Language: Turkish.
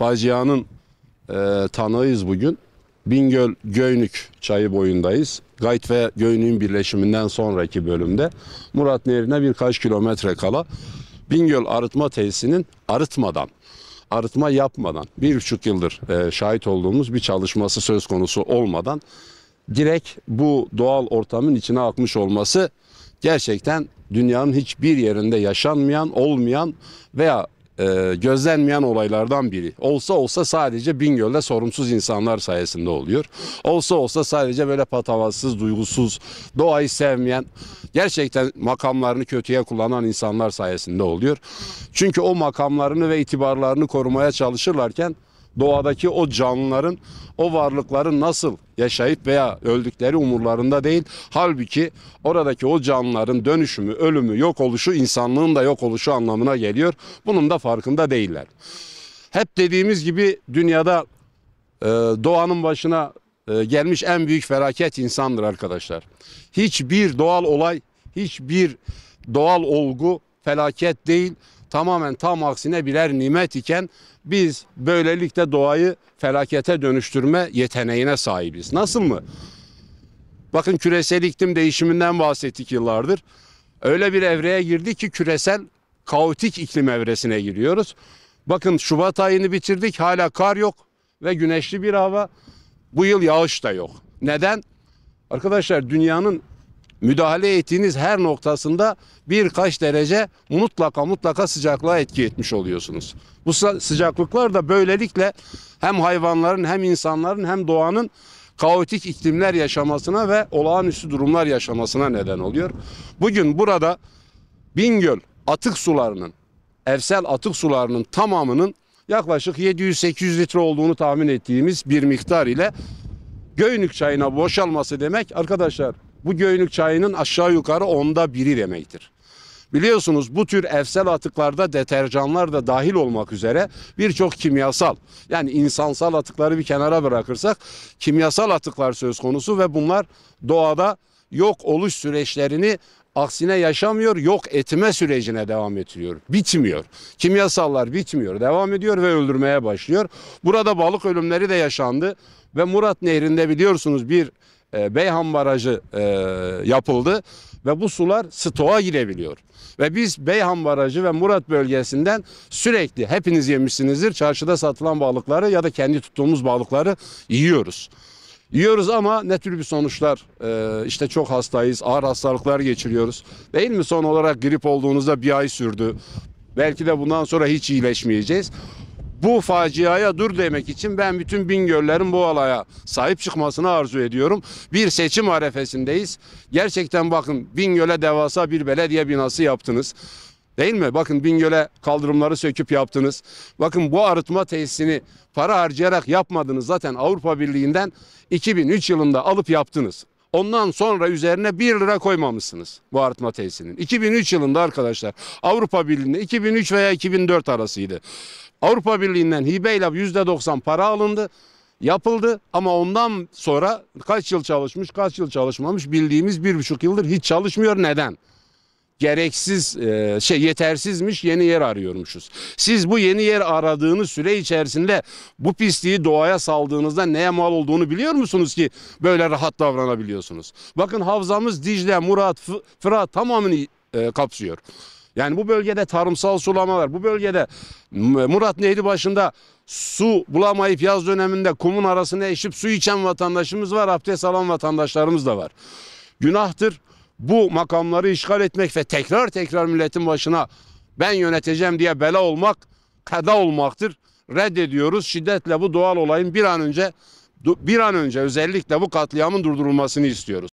facianın e, tanığıyız bugün. Bingöl Göynük çayı boyundayız. Gayt ve Göynük'ün birleşiminden sonraki bölümde Murat Nehri'ne birkaç kilometre kala Bingöl Arıtma Tesisinin arıtmadan, arıtma yapmadan bir buçuk yıldır e, şahit olduğumuz bir çalışması söz konusu olmadan direkt bu doğal ortamın içine akmış olması gerçekten dünyanın hiçbir yerinde yaşanmayan, olmayan veya e, gözlenmeyen olaylardan biri. Olsa olsa sadece Bingöl'de sorumsuz insanlar sayesinde oluyor. Olsa olsa sadece böyle patavatsız, duygusuz, doğayı sevmeyen, gerçekten makamlarını kötüye kullanan insanlar sayesinde oluyor. Çünkü o makamlarını ve itibarlarını korumaya çalışırlarken doğadaki o canlıların, o varlıkların nasıl yaşayıp veya öldükleri umurlarında değil. Halbuki oradaki o canlıların dönüşümü, ölümü, yok oluşu insanlığın da yok oluşu anlamına geliyor. Bunun da farkında değiller. Hep dediğimiz gibi dünyada e, doğanın başına e, gelmiş en büyük felaket insandır arkadaşlar. Hiçbir doğal olay, hiçbir doğal olgu felaket değil tamamen tam aksine birer nimet iken biz böylelikle doğayı felakete dönüştürme yeteneğine sahibiz. Nasıl mı? Bakın küresel iklim değişiminden bahsettik yıllardır. Öyle bir evreye girdi ki küresel kaotik iklim evresine giriyoruz. Bakın Şubat ayını bitirdik hala kar yok ve güneşli bir hava. Bu yıl yağış da yok. Neden? Arkadaşlar dünyanın müdahale ettiğiniz her noktasında birkaç derece mutlaka mutlaka sıcaklığa etki etmiş oluyorsunuz. Bu sıcaklıklar da böylelikle hem hayvanların hem insanların hem doğanın kaotik iklimler yaşamasına ve olağanüstü durumlar yaşamasına neden oluyor. Bugün burada Bingöl atık sularının, evsel atık sularının tamamının yaklaşık 700-800 litre olduğunu tahmin ettiğimiz bir miktar ile Göynük çayına boşalması demek arkadaşlar bu Göynük çayının aşağı yukarı onda biri demektir. Biliyorsunuz bu tür evsel atıklarda deterjanlar da dahil olmak üzere birçok kimyasal yani insansal atıkları bir kenara bırakırsak kimyasal atıklar söz konusu ve bunlar doğada yok oluş süreçlerini Aksine yaşamıyor, yok etme sürecine devam ediyor. Bitmiyor. Kimyasallar bitmiyor. Devam ediyor ve öldürmeye başlıyor. Burada balık ölümleri de yaşandı. Ve Murat Nehri'nde biliyorsunuz bir e, Beyhan Barajı e, yapıldı ve bu sular stoğa girebiliyor. Ve biz Beyhan Barajı ve Murat bölgesinden sürekli hepiniz yemişsinizdir çarşıda satılan balıkları ya da kendi tuttuğumuz balıkları yiyoruz yiyoruz ama ne tür bir sonuçlar e, işte çok hastayız ağır hastalıklar geçiriyoruz değil mi son olarak grip olduğunuzda bir ay sürdü belki de bundan sonra hiç iyileşmeyeceğiz. Bu faciaya dur demek için ben bütün Bingöllerin bu alaya sahip çıkmasını arzu ediyorum. Bir seçim arefesindeyiz. Gerçekten bakın Bingöl'e devasa bir belediye binası yaptınız. Değil mi? Bakın Bingöl'e kaldırımları söküp yaptınız. Bakın bu arıtma tesisini para harcayarak yapmadınız. Zaten Avrupa Birliği'nden 2003 yılında alıp yaptınız. Ondan sonra üzerine 1 lira koymamışsınız bu arıtma tesisinin. 2003 yılında arkadaşlar Avrupa Birliği'nde 2003 veya 2004 arasıydı. Avrupa Birliği'nden hibeyle %90 para alındı yapıldı ama ondan sonra kaç yıl çalışmış kaç yıl çalışmamış bildiğimiz bir buçuk yıldır hiç çalışmıyor neden? gereksiz e, şey yetersizmiş yeni yer arıyormuşuz. Siz bu yeni yer aradığınız süre içerisinde bu pisliği doğaya saldığınızda neye mal olduğunu biliyor musunuz ki böyle rahat davranabiliyorsunuz? Bakın havzamız Dicle, Murat, Fırat tamamını e, kapsıyor. Yani bu bölgede tarımsal sulamalar, Bu bölgede Murat Nehri başında su bulamayıp yaz döneminde kumun arasına eşip su içen vatandaşımız var. Abdest alan vatandaşlarımız da var. Günahtır bu makamları işgal etmek ve tekrar tekrar milletin başına ben yöneteceğim diye bela olmak kada olmaktır. Reddediyoruz. Şiddetle bu doğal olayın bir an önce bir an önce özellikle bu katliamın durdurulmasını istiyoruz.